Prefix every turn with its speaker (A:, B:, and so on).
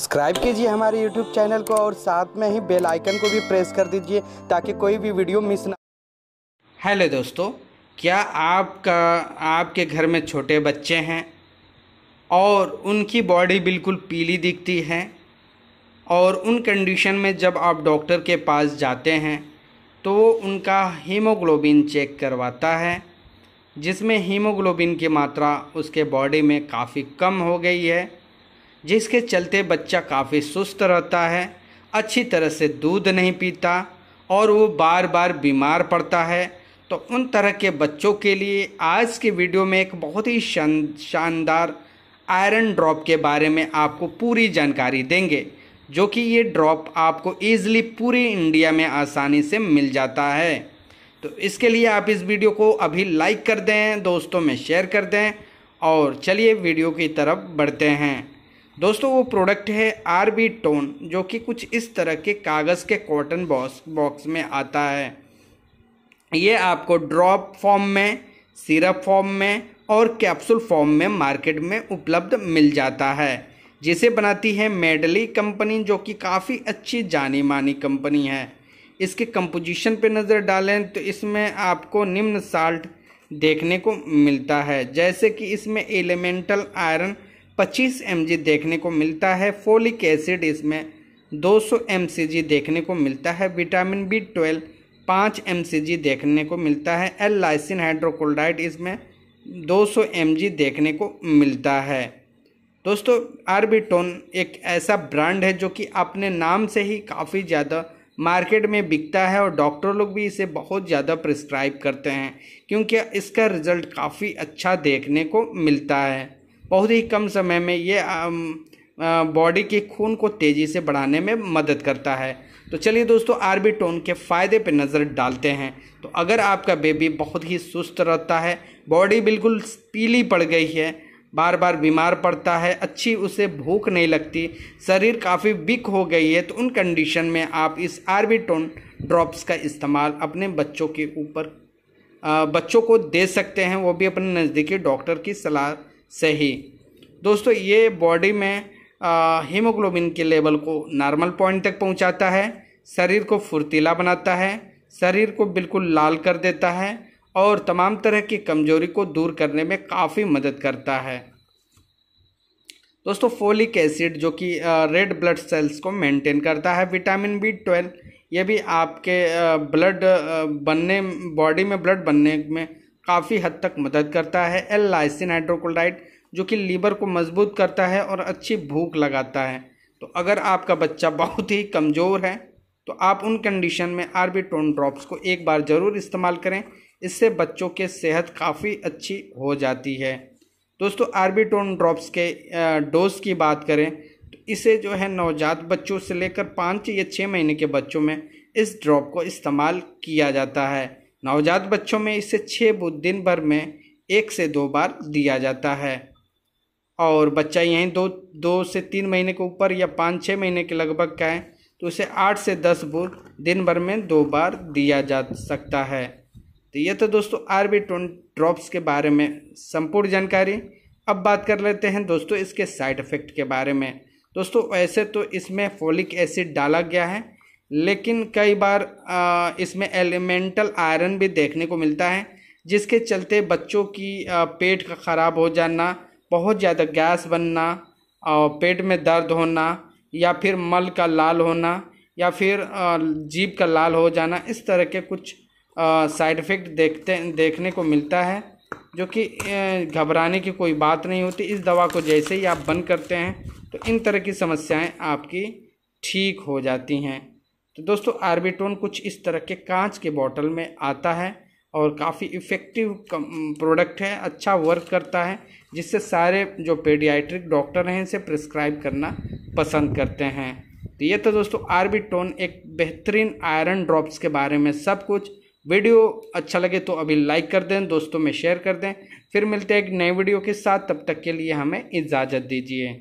A: subscribe कीजिए हमारे YouTube channel को और साथ में ही बेल आइकन को भी प्रेस कर दीजिए ताकि कोई भी वीडियो मिस ना हेलो दोस्तों क्या आपका आपके घर में छोटे बच्चे हैं और उनकी बॉडी बिल्कुल पीली दिखती है और उन कंडीशन में जब आप डॉक्टर के पास जाते हैं तो वो उनका हीमोग्लोबिन चेक करवाता है जिसमें हीमोग्लोबिन की मात्रा उसके बॉडी में काफ़ी कम हो गई है जिसके चलते बच्चा काफ़ी सुस्त रहता है अच्छी तरह से दूध नहीं पीता और वो बार बार बीमार पड़ता है तो उन तरह के बच्चों के लिए आज के वीडियो में एक बहुत ही शानदार आयरन ड्रॉप के बारे में आपको पूरी जानकारी देंगे जो कि ये ड्रॉप आपको ईज़िली पूरी इंडिया में आसानी से मिल जाता है तो इसके लिए आप इस वीडियो को अभी लाइक कर दें दोस्तों में शेयर कर दें और चलिए वीडियो की तरफ बढ़ते हैं दोस्तों वो प्रोडक्ट है आर बी टोन जो कि कुछ इस तरह के कागज़ के कॉटन बॉक्स बॉक्स में आता है ये आपको ड्रॉप फॉर्म में सिरप फॉर्म में और कैप्सूल फॉर्म में मार्केट में उपलब्ध मिल जाता है जिसे बनाती है मेडली कंपनी जो कि काफ़ी अच्छी जानी मानी कंपनी है इसके कंपोजिशन पे नज़र डालें तो इसमें आपको निम्न साल्ट देखने को मिलता है जैसे कि इसमें एलिमेंटल आयरन 25 एम देखने को मिलता है फोलिक एसिड इसमें 200 एम देखने को मिलता है विटामिन बी ट्वेल्व पाँच एम देखने को मिलता है एल लाइसिन हाइड्रोक्लोराइड इसमें 200 एम देखने को मिलता है दोस्तों आर्बिटोन एक ऐसा ब्रांड है जो कि अपने नाम से ही काफ़ी ज़्यादा मार्केट में बिकता है और डॉक्टर लोग भी इसे बहुत ज़्यादा प्रिस्क्राइब करते हैं क्योंकि इसका रिज़ल्ट काफ़ी अच्छा देखने को मिलता है बहुत ही कम समय में ये बॉडी के खून को तेज़ी से बढ़ाने में मदद करता है तो चलिए दोस्तों आर्बिटोन के फ़ायदे पर नज़र डालते हैं तो अगर आपका बेबी बहुत ही सुस्त रहता है बॉडी बिल्कुल पीली पड़ गई है बार बार बीमार पड़ता है अच्छी उसे भूख नहीं लगती शरीर काफ़ी बिक हो गई है तो उन कंडीशन में आप इस आर्बिटोन ड्रॉप्स का इस्तेमाल अपने बच्चों के ऊपर बच्चों को दे सकते हैं वो भी अपने नज़दीकी डॉक्टर की सलाह सही दोस्तों ये बॉडी में हीमोग्लोबिन के लेवल को नॉर्मल पॉइंट तक पहुंचाता है शरीर को फुर्तीला बनाता है शरीर को बिल्कुल लाल कर देता है और तमाम तरह की कमजोरी को दूर करने में काफ़ी मदद करता है दोस्तों फोलिक एसिड जो कि रेड ब्लड सेल्स को मेंटेन करता है विटामिन बी ट्वेल्व ये भी आपके ब्लड बनने बॉडी में ब्लड बनने में काफ़ी हद तक मदद करता है एल लाइसिन हाइड्रोक्लोराइड जो कि लीवर को मजबूत करता है और अच्छी भूख लगाता है तो अगर आपका बच्चा बहुत ही कमज़ोर है तो आप उन कंडीशन में आर्बिटोन ड्रॉप्स को एक बार ज़रूर इस्तेमाल करें इससे बच्चों के सेहत काफ़ी अच्छी हो जाती है दोस्तों आर्बिटोन ड्रॉप्स के डोज की बात करें तो इसे जो है नवजात बच्चों से लेकर पाँच या छः महीने के बच्चों में इस ड्रॉप को इस्तेमाल किया जाता है नवजात बच्चों में इसे छः दिन भर में एक से दो बार दिया जाता है और बच्चा यहीं दो दो से तीन महीने के ऊपर या पाँच छः महीने के लगभग का है तो उसे आठ से दस बूंद दिन भर में दो बार दिया जा सकता है तो यह तो दोस्तों आर बी ड्रॉप्स के बारे में संपूर्ण जानकारी अब बात कर लेते हैं दोस्तों इसके साइड इफ़ेक्ट के बारे में दोस्तों वैसे तो इसमें फोलिक एसिड डाला गया है लेकिन कई बार इसमें एलिमेंटल आयरन भी देखने को मिलता है जिसके चलते बच्चों की पेट का ख़राब हो जाना बहुत ज़्यादा गैस बनना और पेट में दर्द होना या फिर मल का लाल होना या फिर जीभ का लाल हो जाना इस तरह के कुछ साइड इफ़ेक्ट देखते देखने को मिलता है जो कि घबराने की कोई बात नहीं होती इस दवा को जैसे ही आप बंद करते हैं तो इन तरह की समस्याएं आपकी ठीक हो जाती हैं तो दोस्तों आर्बिटोन कुछ इस तरह के कांच के बॉटल में आता है और काफ़ी इफ़ेक्टिव प्रोडक्ट है अच्छा वर्क करता है जिससे सारे जो पेडियाट्रिक डॉक्टर हैं इसे प्रिस्क्राइब करना पसंद करते हैं तो ये तो दोस्तों आर्बिटोन एक बेहतरीन आयरन ड्रॉप्स के बारे में सब कुछ वीडियो अच्छा लगे तो अभी लाइक कर दें दोस्तों में शेयर कर दें फिर मिलते हैं एक नए वीडियो के साथ तब तक के लिए हमें इजाज़त दीजिए